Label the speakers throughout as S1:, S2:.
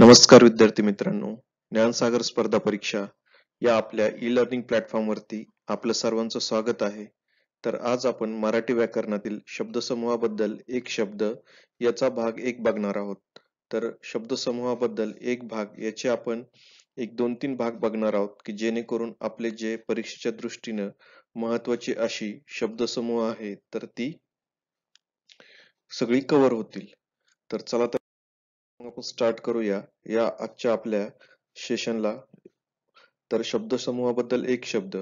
S1: नमस्कार विद्यार्थी मित्रांनो ज्ञानसागर स्पर्धा परीक्षा या आपल्या ई लर्निंग प्लॅटफॉर्मवरती आपलं सर्वांचं स्वागत आहे तर आज आपण मराठी व्याकरणातील शब्दसमूहाबद्दल एक शब्द याचा भाग एक बघणार आहोत तर शब्दसमूहाबद्दल एक भाग याचे आपण एक दोन तीन भाग बघणार आहोत की जेणेकरून आपले जे परीक्षेच्या दृष्टीनं महत्वाची अशी शब्दसमूह आहे तर ती सगळी कव्हर होतील तर चला तर आपण स्टार्ट करूया या आजच्या आपल्या सेशनला तर शब्द समूहाबद्दल एक शब्द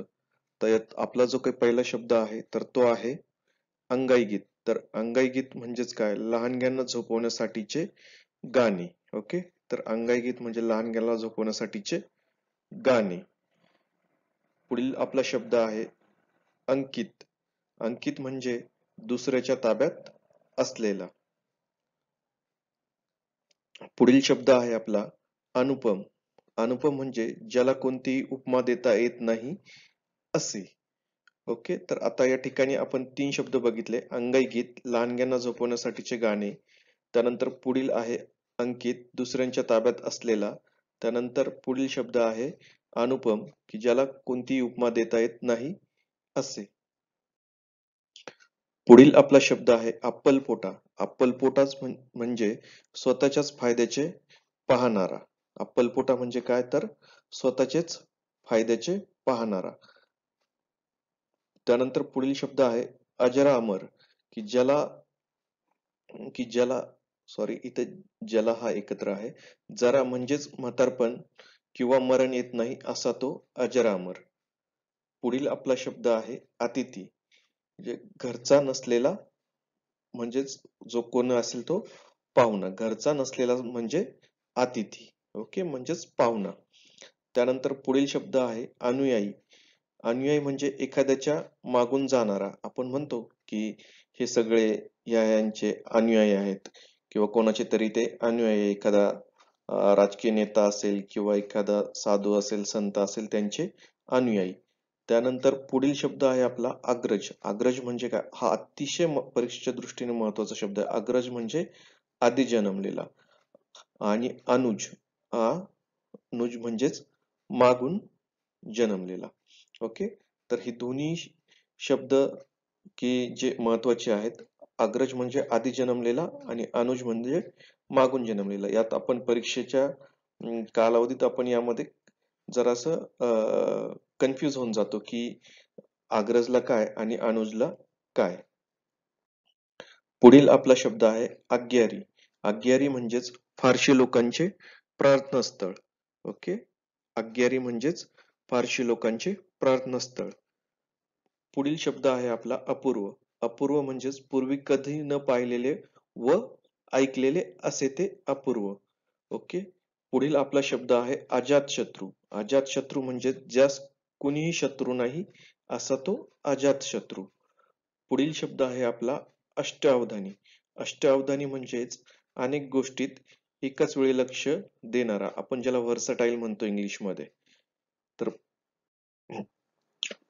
S1: तर यात आपला जो काही पहिला शब्द आहे तर तो आहे अंगाई गीत तर अंगाई गीत म्हणजेच काय लहानग्यांना झोपवण्यासाठीचे गाणे ओके तर अंगाई गीत म्हणजे लहानग्यांना झोपवण्यासाठीचे गाणे पुढील आपला शब्द आहे अंकित अंकित म्हणजे दुसऱ्याच्या ताब्यात असलेला पुढील शब्द आहे आपला अनुपम अनुपम म्हणजे ज्याला कोणतीही उपमा देता येत नाही असे ओके तर आता या ठिकाणी आपण तीन शब्द बघितले अंगाई गीत लहानग्यांना झोपवण्यासाठीचे गाणे त्यानंतर पुढील आहे अंकित दुसऱ्यांच्या ताब्यात असलेला त्यानंतर पुढील शब्द आहे अनुपम की ज्याला कोणतीही उपमा देता येत नाही असे पुढील आपला शब्द आहे अप्पलपोटा अप्पलपोटाच म्हणजे स्वतःच्याच फायद्याचे पाहणारा अप्पलपोटा म्हणजे काय तर स्वतःचेच फायद्याचे पाहणारा त्यानंतर पुढील शब्द आहे अजरा अमर की ज्याला की ज्याला सॉरी इथे ज्याला हा एकत्र आहे जरा म्हणजेच म्हातारपण किंवा मरण येत नाही असा तो अजरा अमर पुढील आपला शब्द आहे अतिथी म्हणजे घरचा नसलेला म्हणजेच जो कोण असेल तो पाहुणा घरचा नसलेला म्हणजे अतिथी ओके म्हणजेच पाहुणा त्यानंतर पुढील शब्द आहे अनुयायी अनुयायी म्हणजे एखाद्याच्या मागून जाणारा आपण म्हणतो की हे सगळे या यांचे अनुयायी आहेत किंवा कोणाचे तरी ते अनुयायी एखादा राजकीय नेता असेल किंवा एखादा साधू असेल संत असेल त्यांचे अनुयायी त्यानंतर पुढील शब्द आहे आपला अग्रज अग्रज म्हणजे काय हा अतिशय परीक्षेच्या दृष्टीने महत्वाचा शब्द आहे अग्रज म्हणजे आधी जन्मलेला आणि अनुज हा अनुज म्हणजेच मागून जन्मलेला ओके तर ही दोन्ही शब्द की जे महत्वाचे आहेत अग्रज म्हणजे आधी जन्मलेला आणि अनुज म्हणजे मागून जन्मलेला यात आपण परीक्षेच्या कालावधीत आपण यामध्ये जरासं कन्फ्यूज होऊन जातो की आग्रजला काय आणि अनुजला काय पुढील आपला शब्द आहे आग्यारी आग्यारी म्हणजेच फारशी लोकांचे प्रार्थनास्थळ ओके आग्यारी म्हणजेच फारशी लोकांचे प्रार्थनास्थळ पुढील शब्द आहे आपला अपूर्व अपूर्व म्हणजेच पूर्वी कधी न पाहिलेले व ऐकलेले असे ते अपूर्व ओके पुढील आपला शब्द आहे अजातशत्रू अजातशत्रू म्हणजे ज्यास कुणीही शत्रू नाही असा तो अजात शत्रू पुढील शब्द आहे आपला अष्टावधानी अष्टावधानी म्हणजेच अनेक गोष्टीत एकाच वेळी लक्ष देणारा आपण ज्याला व्हर्सटाईल म्हणतो मध्ये तर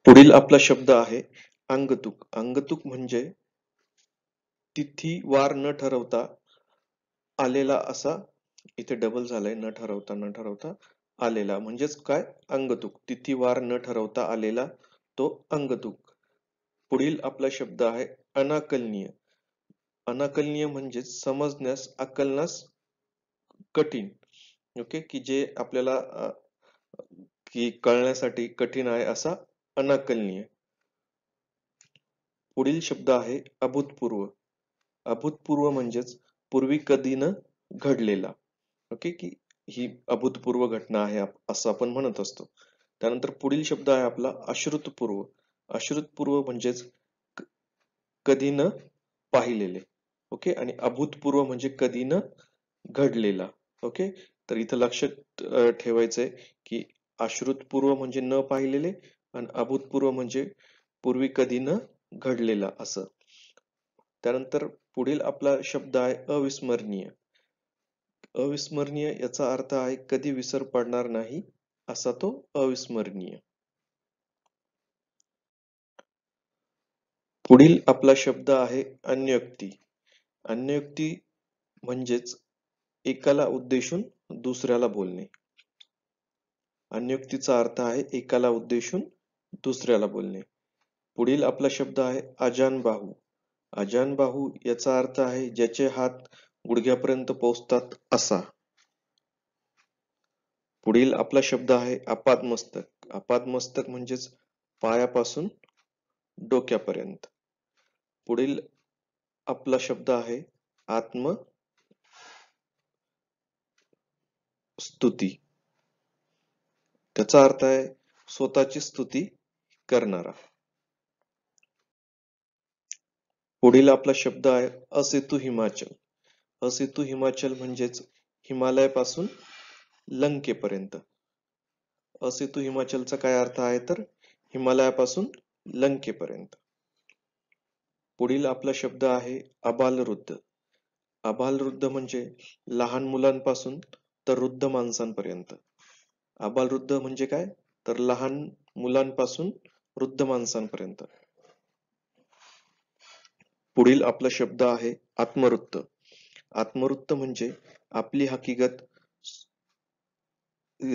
S1: पुढील आपला शब्द आहे अंगतुक अंगतुक म्हणजे तिथी वार न ठरवता आलेला असा इथे डबल झालाय न ठरवता न ठरवता आलेला म्हणजेच काय अंगतुक वार न ठरवता आलेला तो अंगतुक पुढील आपला शब्द आहे अनाकलनीय अनाकलनीय म्हणजे समजण्यास अकलनास कठीण ओके की जे आपल्याला की कळण्यासाठी कठीण आहे असा अनाकलनीय पुढील शब्द आहे अभूतपूर्व अभूतपूर्व म्हणजेच पूर्वी कधी न घडलेला ओके की ही अभूतपूर्व घटना आहे असं आपण म्हणत असतो त्यानंतर पुढील शब्द आहे आपला अश्रुतपूर्व अश्रुतपूर्व म्हणजेच कधी न पाहिलेले ओके आणि अभूतपूर्व म्हणजे कधी न घडलेला ओके तर इथं लक्षात ठेवायचंय की अश्रुतपूर्व म्हणजे न पाहिलेले आणि अभूतपूर्व म्हणजे पूर्वी कधी न घडलेला असं त्यानंतर पुढील आपला शब्द आहे अविस्मरणीय अविस्मरणीय याचा अर्थ आहे कधी विसर पडणार नाही असा तो अविस्मरणीय पुढील आपला शब्द आहे अन्ययुक्ती अन्ययुक्ती म्हणजेच एकाला उद्देशून दुसऱ्याला बोलणे अन्योक्तीचा अर्थ आहे एकाला उद्देशून दुसऱ्याला बोलणे पुढील आपला शब्द आहे अजानबाहू अजानबाहू याचा अर्थ आहे ज्याचे हात गुडघ्यापर्यंत पोहोचतात असा पुढील आपला शब्द आहे अपादमस्तक अपादमस्तक म्हणजेच पायापासून डोक्यापर्यंत पुढील आपला शब्द आहे आत्म स्तुती त्याचा अर्थ आहे स्वतःची स्तुती करणारा पुढील आपला शब्द आहे असेतू हिमाचल असेतू हिमाचल म्हणजेच हिमालयापासून लंकेपर्यंत असेतू हिमाचलचा काय अर्थ आहे तर हिमालयापासून लंकेपर्यंत पुढील आपला शब्द आहे अबालवृद्ध अबालवृद्ध म्हणजे लहान मुलांपासून तर वृद्ध माणसांपर्यंत अबालवृद्ध म्हणजे काय तर लहान मुलांपासून वृद्ध माणसांपर्यंत पुढील आपला शब्द आहे आत्मवृत्त आत्मवृत्त म्हणजे आपली हकीकत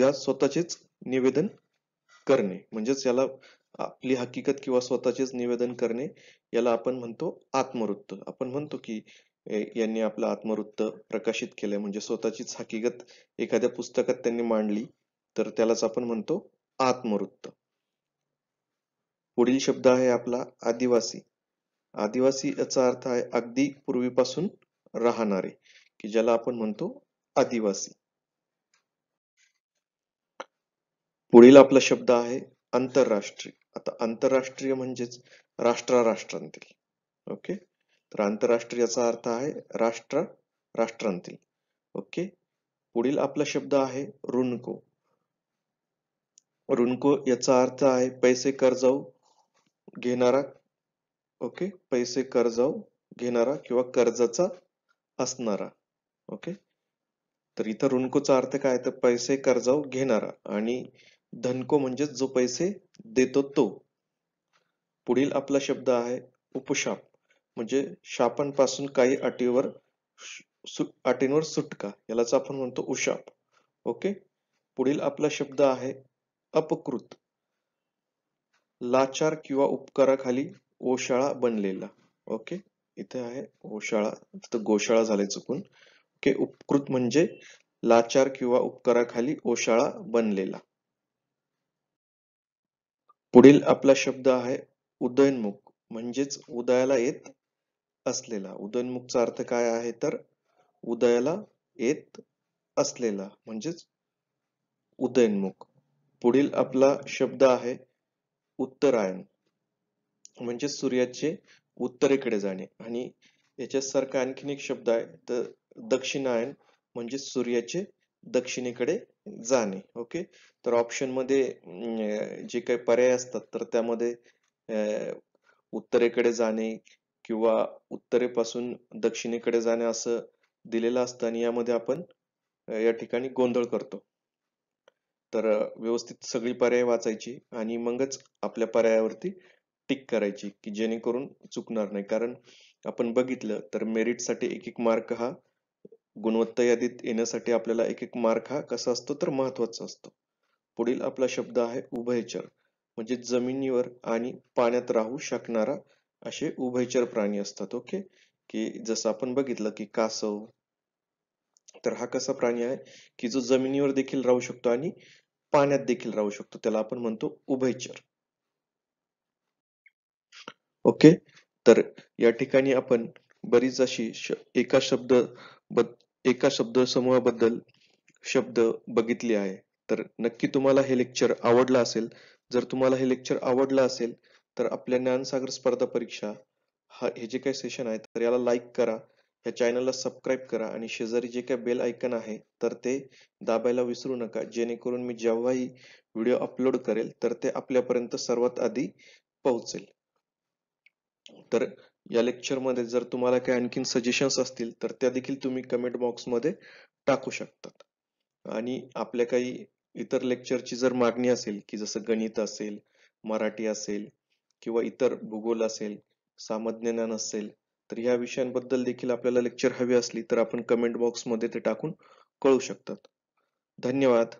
S1: या स्वतःचेच निवेदन करणे म्हणजेच याला आपली हकीकत किंवा स्वतःचेच निवेदन करणे याला आपण म्हणतो आत्मवृत्त आपण म्हणतो की यांनी आपलं आत्मवृत्त प्रकाशित केलं म्हणजे स्वतःचीच हकीकत एखाद्या पुस्तकात त्यांनी मांडली तर त्यालाच आपण म्हणतो आत्मवृत्त पुढील शब्द आहे आपला आदिवासी आदिवासी याचा अर्थ आहे अगदी पूर्वीपासून राहणारे की ज्याला आपण म्हणतो आदिवासी पुढील आपला शब्द आहे आंतरराष्ट्रीय आता आंतरराष्ट्रीय म्हणजेच राष्ट्र राष्ट्रांतील ओके तर याचा अर्थ आहे राष्ट्र राष्ट्रांतील ओके पुढील आपला शब्द आहे ऋणको ऋणको याचा अर्थ आहे पैसे कर्जाऊ घेणारा ओके पैसे कर्जाऊ घेणारा किंवा कर्जाचा असणारा ओके तर इथं ऋणकोचा अर्थ काय तर पैसे कर्जाव घेणारा आणि धनको म्हणजे जो पैसे देतो तो पुढील आपला शब्द आहे उपशाप म्हणजे शापांपासून काही अटीवर अटींवर सुटका यालाच आपण म्हणतो उशाप ओके पुढील आपला शब्द आहे अपकृत लाचार किंवा उपकाराखाली ओशाळा बनलेला ओके इथे आहे गोशाळा तर गोशाळा झाले चुकून ओके उपकृत म्हणजे लाचार किंवा उपकाराखाली ओशाळा बनलेला पुढील आपला शब्द आहे उदयनमुख म्हणजेच उदयाला येत असलेला उदयनमुखचा अर्थ काय आहे तर उदयाला येत असलेला म्हणजेच उदयनमुख पुढील आपला शब्द आहे उत्तरायण म्हणजे सूर्याचे उत्तरेकडे जाणे आणि याच्यासारखा आणखीन एक शब्द आहे तर दक्षिणायन म्हणजे सूर्याचे दक्षिणेकडे जाणे ओके तर ऑप्शन मध्ये जे काही पर्याय असतात तर त्यामध्ये उत्तरेकडे जाणे किंवा उत्तरेपासून दक्षिणेकडे जाणे असं दिलेलं असतं आणि यामध्ये आपण या ठिकाणी गोंधळ करतो तर व्यवस्थित सगळी पर्याय वाचायची आणि मगच आपल्या पर्यायावरती टिक करायची की जेणेकरून चुकणार नाही कारण आपण बघितलं तर मेरिटसाठी एक एक मार्क हा गुणवत्ता यादीत येण्यासाठी आपल्याला एक एक मार्क हा कसा असतो तर महत्वाचा असतो पुढील आपला शब्द आहे उभयचर म्हणजे जमिनीवर आणि पाण्यात राहू शकणारा असे उभयचर प्राणी असतात ओके की जसं आपण बघितलं की कासव तर हा कसा प्राणी आहे की जो जमिनीवर देखील राहू शकतो आणि पाण्यात देखील राहू शकतो त्याला आपण म्हणतो उभयचर ओके तर या ठिकाणी आपण बरीच अशी एका शब्द एका शब्द समूहाबद्दल शब्द बघितले आहे तर नक्की तुम्हाला हे लेक्चर आवडलं असेल जर तुम्हाला हे लेक्चर आवडलं असेल तर आपल्या ज्ञानसागर स्पर्धा परीक्षा हा हे जे काही सेशन आहे तर याला लाईक करा या चॅनलला सबस्क्राईब करा आणि शेजारी जे काही बेल आयकन आहे तर ते दाबायला विसरू नका जेणेकरून मी जेव्हाही व्हिडिओ अपलोड करेल तर ते आपल्यापर्यंत सर्वात आधी पोहोचेल तर या लेक्चरमध्ये जर तुम्हाला काही आणखीन सजेशन्स असतील तर त्या देखील तुम्ही कमेंट बॉक्समध्ये टाकू शकतात आणि आपल्या काही इतर लेक्चरची जर मागणी असेल की जसं गणित असेल मराठी असेल किंवा इतर भूगोल असेल सामज्ञान असेल तर या विषयांबद्दल देखील आपल्याला लेक्चर हवी असली तर आपण कमेंट बॉक्समध्ये ते टाकून कळू शकतात धन्यवाद